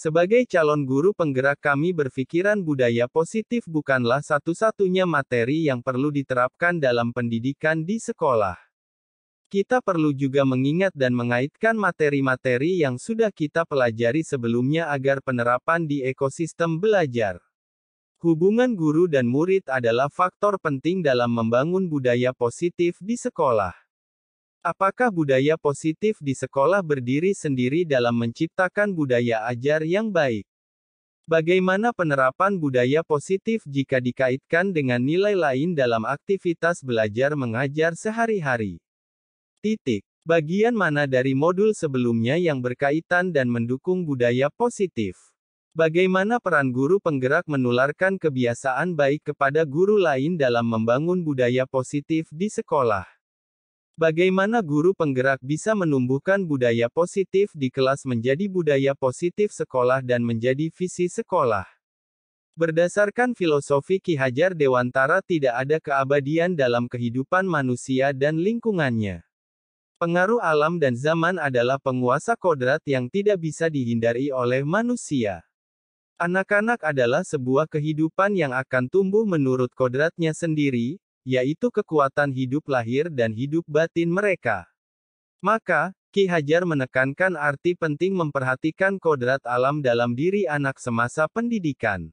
Sebagai calon guru penggerak kami berpikiran budaya positif bukanlah satu-satunya materi yang perlu diterapkan dalam pendidikan di sekolah. Kita perlu juga mengingat dan mengaitkan materi-materi yang sudah kita pelajari sebelumnya agar penerapan di ekosistem belajar. Hubungan guru dan murid adalah faktor penting dalam membangun budaya positif di sekolah. Apakah budaya positif di sekolah berdiri sendiri dalam menciptakan budaya ajar yang baik? Bagaimana penerapan budaya positif jika dikaitkan dengan nilai lain dalam aktivitas belajar mengajar sehari-hari? Titik. Bagian mana dari modul sebelumnya yang berkaitan dan mendukung budaya positif? Bagaimana peran guru penggerak menularkan kebiasaan baik kepada guru lain dalam membangun budaya positif di sekolah? Bagaimana guru penggerak bisa menumbuhkan budaya positif di kelas menjadi budaya positif sekolah dan menjadi visi sekolah? Berdasarkan filosofi Ki Hajar Dewantara tidak ada keabadian dalam kehidupan manusia dan lingkungannya. Pengaruh alam dan zaman adalah penguasa kodrat yang tidak bisa dihindari oleh manusia. Anak-anak adalah sebuah kehidupan yang akan tumbuh menurut kodratnya sendiri, yaitu kekuatan hidup lahir dan hidup batin mereka. Maka, Ki Hajar menekankan arti penting memperhatikan kodrat alam dalam diri anak semasa pendidikan.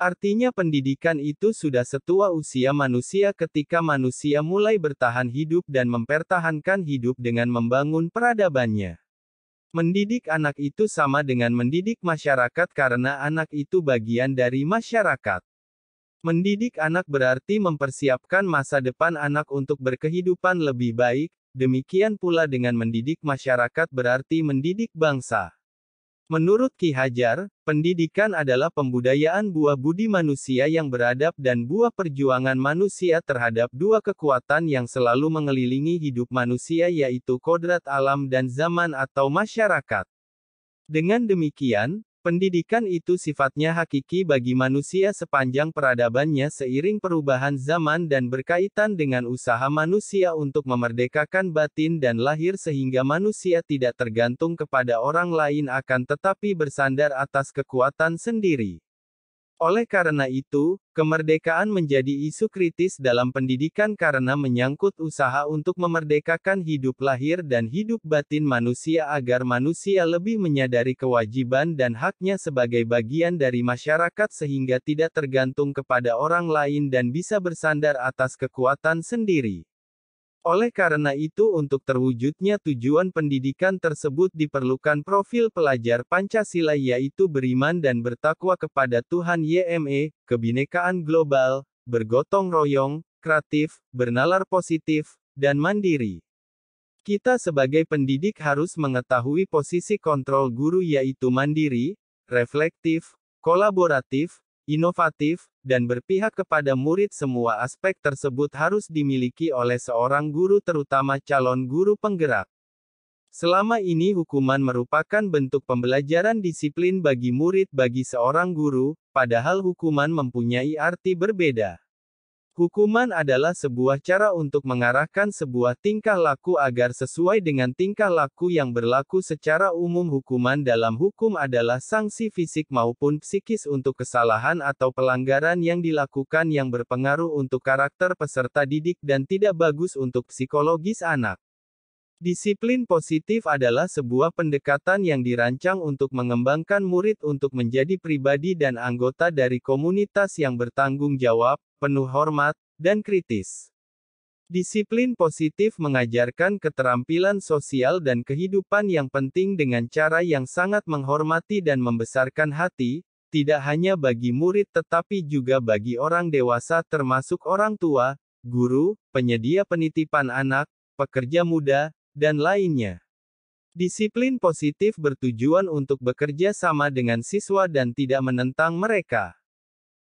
Artinya pendidikan itu sudah setua usia manusia ketika manusia mulai bertahan hidup dan mempertahankan hidup dengan membangun peradabannya. Mendidik anak itu sama dengan mendidik masyarakat karena anak itu bagian dari masyarakat. Mendidik anak berarti mempersiapkan masa depan anak untuk berkehidupan lebih baik, demikian pula dengan mendidik masyarakat berarti mendidik bangsa. Menurut Ki Hajar, pendidikan adalah pembudayaan buah budi manusia yang beradab dan buah perjuangan manusia terhadap dua kekuatan yang selalu mengelilingi hidup manusia yaitu kodrat alam dan zaman atau masyarakat. Dengan demikian, Pendidikan itu sifatnya hakiki bagi manusia sepanjang peradabannya seiring perubahan zaman dan berkaitan dengan usaha manusia untuk memerdekakan batin dan lahir sehingga manusia tidak tergantung kepada orang lain akan tetapi bersandar atas kekuatan sendiri. Oleh karena itu, kemerdekaan menjadi isu kritis dalam pendidikan karena menyangkut usaha untuk memerdekakan hidup lahir dan hidup batin manusia agar manusia lebih menyadari kewajiban dan haknya sebagai bagian dari masyarakat sehingga tidak tergantung kepada orang lain dan bisa bersandar atas kekuatan sendiri. Oleh karena itu untuk terwujudnya tujuan pendidikan tersebut diperlukan profil pelajar Pancasila yaitu beriman dan bertakwa kepada Tuhan YME, kebinekaan global, bergotong royong, kreatif, bernalar positif, dan mandiri. Kita sebagai pendidik harus mengetahui posisi kontrol guru yaitu mandiri, reflektif, kolaboratif, inovatif, dan berpihak kepada murid semua aspek tersebut harus dimiliki oleh seorang guru terutama calon guru penggerak. Selama ini hukuman merupakan bentuk pembelajaran disiplin bagi murid bagi seorang guru, padahal hukuman mempunyai arti berbeda. Hukuman adalah sebuah cara untuk mengarahkan sebuah tingkah laku agar sesuai dengan tingkah laku yang berlaku secara umum. Hukuman dalam hukum adalah sanksi fisik maupun psikis untuk kesalahan atau pelanggaran yang dilakukan yang berpengaruh untuk karakter peserta didik dan tidak bagus untuk psikologis anak. Disiplin positif adalah sebuah pendekatan yang dirancang untuk mengembangkan murid untuk menjadi pribadi dan anggota dari komunitas yang bertanggung jawab, penuh hormat, dan kritis. Disiplin positif mengajarkan keterampilan sosial dan kehidupan yang penting dengan cara yang sangat menghormati dan membesarkan hati, tidak hanya bagi murid tetapi juga bagi orang dewasa termasuk orang tua, guru, penyedia penitipan anak, pekerja muda, dan lainnya. Disiplin positif bertujuan untuk bekerja sama dengan siswa dan tidak menentang mereka.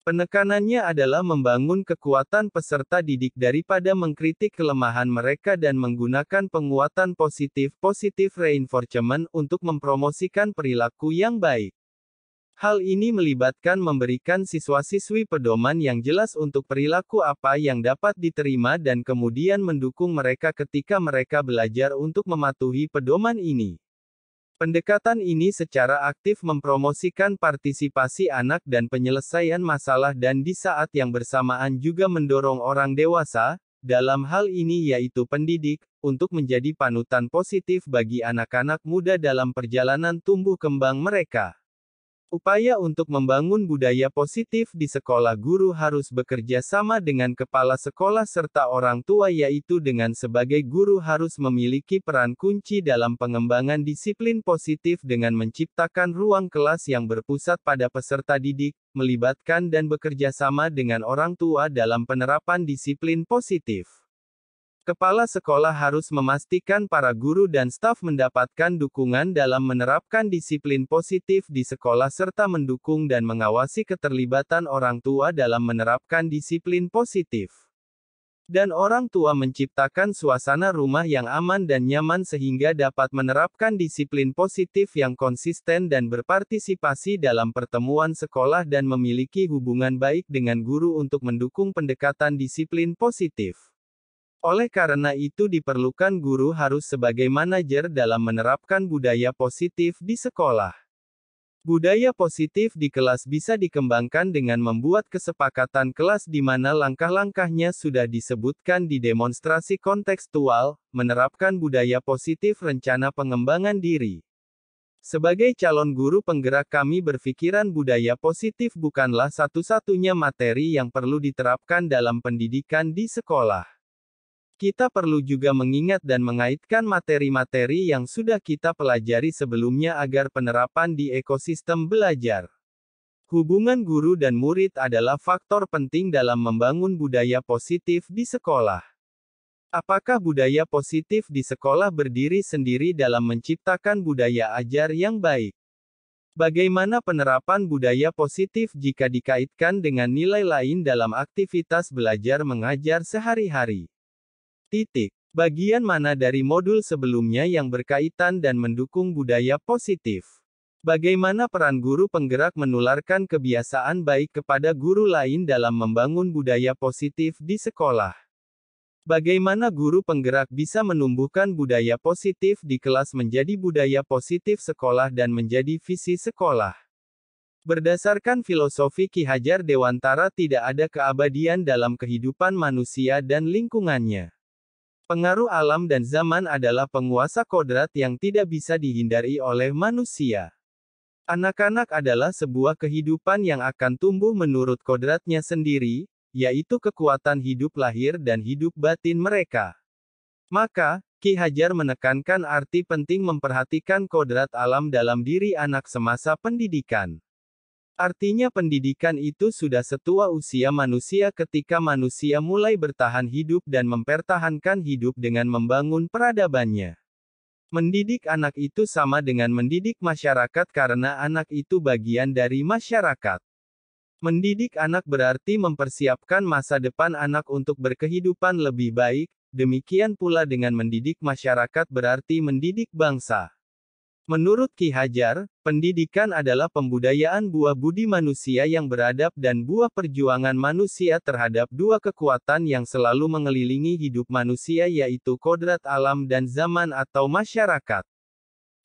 Penekanannya adalah membangun kekuatan peserta didik daripada mengkritik kelemahan mereka dan menggunakan penguatan positif positif reinforcement untuk mempromosikan perilaku yang baik. Hal ini melibatkan memberikan siswa-siswi pedoman yang jelas untuk perilaku apa yang dapat diterima dan kemudian mendukung mereka ketika mereka belajar untuk mematuhi pedoman ini. Pendekatan ini secara aktif mempromosikan partisipasi anak dan penyelesaian masalah dan di saat yang bersamaan juga mendorong orang dewasa, dalam hal ini yaitu pendidik, untuk menjadi panutan positif bagi anak-anak muda dalam perjalanan tumbuh kembang mereka. Upaya untuk membangun budaya positif di sekolah guru harus bekerja sama dengan kepala sekolah serta orang tua yaitu dengan sebagai guru harus memiliki peran kunci dalam pengembangan disiplin positif dengan menciptakan ruang kelas yang berpusat pada peserta didik, melibatkan dan bekerja sama dengan orang tua dalam penerapan disiplin positif. Kepala sekolah harus memastikan para guru dan staf mendapatkan dukungan dalam menerapkan disiplin positif di sekolah serta mendukung dan mengawasi keterlibatan orang tua dalam menerapkan disiplin positif. Dan orang tua menciptakan suasana rumah yang aman dan nyaman sehingga dapat menerapkan disiplin positif yang konsisten dan berpartisipasi dalam pertemuan sekolah dan memiliki hubungan baik dengan guru untuk mendukung pendekatan disiplin positif. Oleh karena itu diperlukan guru harus sebagai manajer dalam menerapkan budaya positif di sekolah. Budaya positif di kelas bisa dikembangkan dengan membuat kesepakatan kelas di mana langkah-langkahnya sudah disebutkan di demonstrasi kontekstual, menerapkan budaya positif rencana pengembangan diri. Sebagai calon guru penggerak kami berpikiran budaya positif bukanlah satu-satunya materi yang perlu diterapkan dalam pendidikan di sekolah. Kita perlu juga mengingat dan mengaitkan materi-materi yang sudah kita pelajari sebelumnya agar penerapan di ekosistem belajar. Hubungan guru dan murid adalah faktor penting dalam membangun budaya positif di sekolah. Apakah budaya positif di sekolah berdiri sendiri dalam menciptakan budaya ajar yang baik? Bagaimana penerapan budaya positif jika dikaitkan dengan nilai lain dalam aktivitas belajar mengajar sehari-hari? Titik. Bagian mana dari modul sebelumnya yang berkaitan dan mendukung budaya positif? Bagaimana peran guru penggerak menularkan kebiasaan baik kepada guru lain dalam membangun budaya positif di sekolah? Bagaimana guru penggerak bisa menumbuhkan budaya positif di kelas menjadi budaya positif sekolah dan menjadi visi sekolah? Berdasarkan filosofi Ki Hajar Dewantara tidak ada keabadian dalam kehidupan manusia dan lingkungannya. Pengaruh alam dan zaman adalah penguasa kodrat yang tidak bisa dihindari oleh manusia. Anak-anak adalah sebuah kehidupan yang akan tumbuh menurut kodratnya sendiri, yaitu kekuatan hidup lahir dan hidup batin mereka. Maka, Ki Hajar menekankan arti penting memperhatikan kodrat alam dalam diri anak semasa pendidikan. Artinya pendidikan itu sudah setua usia manusia ketika manusia mulai bertahan hidup dan mempertahankan hidup dengan membangun peradabannya. Mendidik anak itu sama dengan mendidik masyarakat karena anak itu bagian dari masyarakat. Mendidik anak berarti mempersiapkan masa depan anak untuk berkehidupan lebih baik, demikian pula dengan mendidik masyarakat berarti mendidik bangsa. Menurut Ki Hajar, pendidikan adalah pembudayaan buah budi manusia yang beradab dan buah perjuangan manusia terhadap dua kekuatan yang selalu mengelilingi hidup manusia yaitu kodrat alam dan zaman atau masyarakat.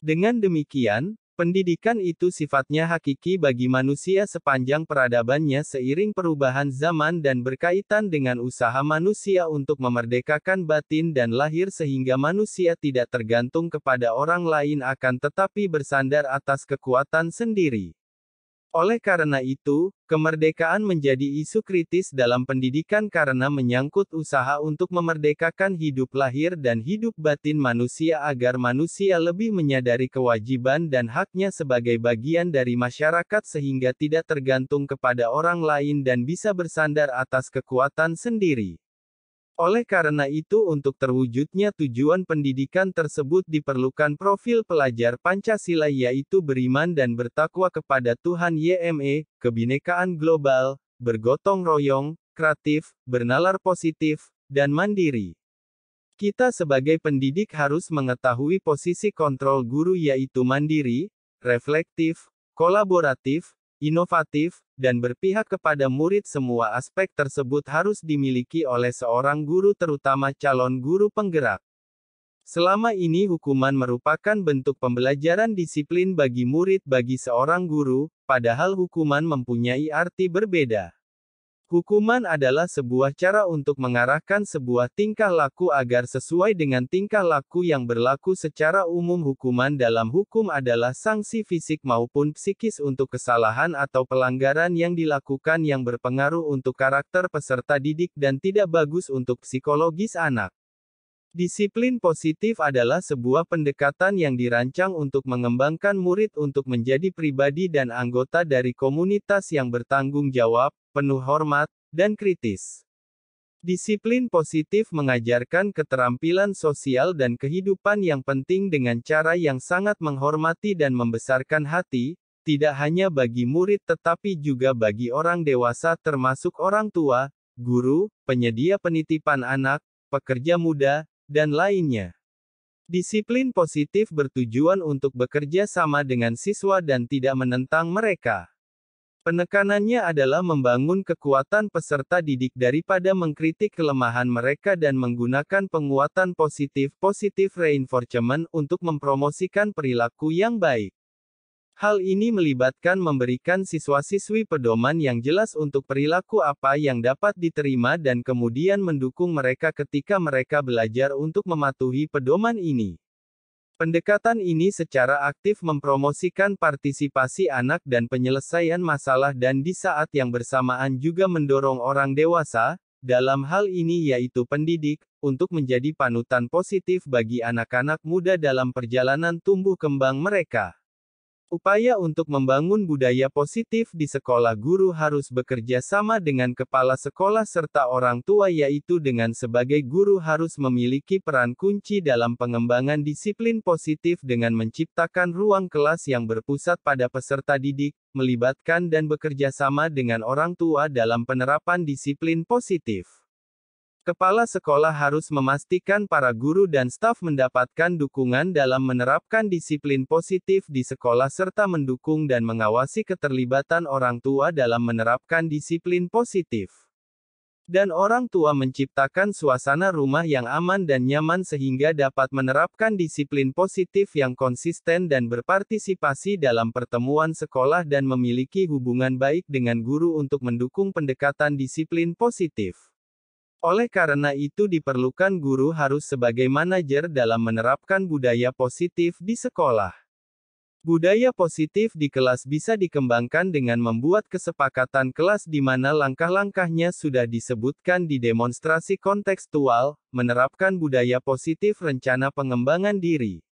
Dengan demikian, Pendidikan itu sifatnya hakiki bagi manusia sepanjang peradabannya seiring perubahan zaman dan berkaitan dengan usaha manusia untuk memerdekakan batin dan lahir sehingga manusia tidak tergantung kepada orang lain akan tetapi bersandar atas kekuatan sendiri. Oleh karena itu, kemerdekaan menjadi isu kritis dalam pendidikan karena menyangkut usaha untuk memerdekakan hidup lahir dan hidup batin manusia agar manusia lebih menyadari kewajiban dan haknya sebagai bagian dari masyarakat sehingga tidak tergantung kepada orang lain dan bisa bersandar atas kekuatan sendiri. Oleh karena itu untuk terwujudnya tujuan pendidikan tersebut diperlukan profil pelajar Pancasila yaitu beriman dan bertakwa kepada Tuhan YME, kebinekaan global, bergotong royong, kreatif, bernalar positif, dan mandiri. Kita sebagai pendidik harus mengetahui posisi kontrol guru yaitu mandiri, reflektif, kolaboratif, inovatif, dan berpihak kepada murid semua aspek tersebut harus dimiliki oleh seorang guru terutama calon guru penggerak. Selama ini hukuman merupakan bentuk pembelajaran disiplin bagi murid bagi seorang guru, padahal hukuman mempunyai arti berbeda. Hukuman adalah sebuah cara untuk mengarahkan sebuah tingkah laku agar sesuai dengan tingkah laku yang berlaku secara umum. Hukuman dalam hukum adalah sanksi fisik maupun psikis untuk kesalahan atau pelanggaran yang dilakukan yang berpengaruh untuk karakter peserta didik dan tidak bagus untuk psikologis anak. Disiplin positif adalah sebuah pendekatan yang dirancang untuk mengembangkan murid untuk menjadi pribadi dan anggota dari komunitas yang bertanggung jawab, penuh hormat, dan kritis. Disiplin positif mengajarkan keterampilan sosial dan kehidupan yang penting dengan cara yang sangat menghormati dan membesarkan hati, tidak hanya bagi murid tetapi juga bagi orang dewasa termasuk orang tua, guru, penyedia penitipan anak, pekerja muda, dan lainnya. Disiplin positif bertujuan untuk bekerja sama dengan siswa dan tidak menentang mereka. Penekanannya adalah membangun kekuatan peserta didik daripada mengkritik kelemahan mereka dan menggunakan penguatan positif positif reinforcement untuk mempromosikan perilaku yang baik. Hal ini melibatkan memberikan siswa-siswi pedoman yang jelas untuk perilaku apa yang dapat diterima dan kemudian mendukung mereka ketika mereka belajar untuk mematuhi pedoman ini. Pendekatan ini secara aktif mempromosikan partisipasi anak dan penyelesaian masalah dan di saat yang bersamaan juga mendorong orang dewasa, dalam hal ini yaitu pendidik, untuk menjadi panutan positif bagi anak-anak muda dalam perjalanan tumbuh kembang mereka. Upaya untuk membangun budaya positif di sekolah guru harus bekerja sama dengan kepala sekolah serta orang tua yaitu dengan sebagai guru harus memiliki peran kunci dalam pengembangan disiplin positif dengan menciptakan ruang kelas yang berpusat pada peserta didik, melibatkan dan bekerja sama dengan orang tua dalam penerapan disiplin positif. Kepala sekolah harus memastikan para guru dan staf mendapatkan dukungan dalam menerapkan disiplin positif di sekolah serta mendukung dan mengawasi keterlibatan orang tua dalam menerapkan disiplin positif dan orang tua menciptakan suasana rumah yang aman dan nyaman sehingga dapat menerapkan disiplin positif yang konsisten dan berpartisipasi dalam pertemuan sekolah dan memiliki hubungan baik dengan guru untuk mendukung pendekatan disiplin positif. Oleh karena itu diperlukan guru harus sebagai manajer dalam menerapkan budaya positif di sekolah. Budaya positif di kelas bisa dikembangkan dengan membuat kesepakatan kelas di mana langkah-langkahnya sudah disebutkan di demonstrasi kontekstual, menerapkan budaya positif rencana pengembangan diri.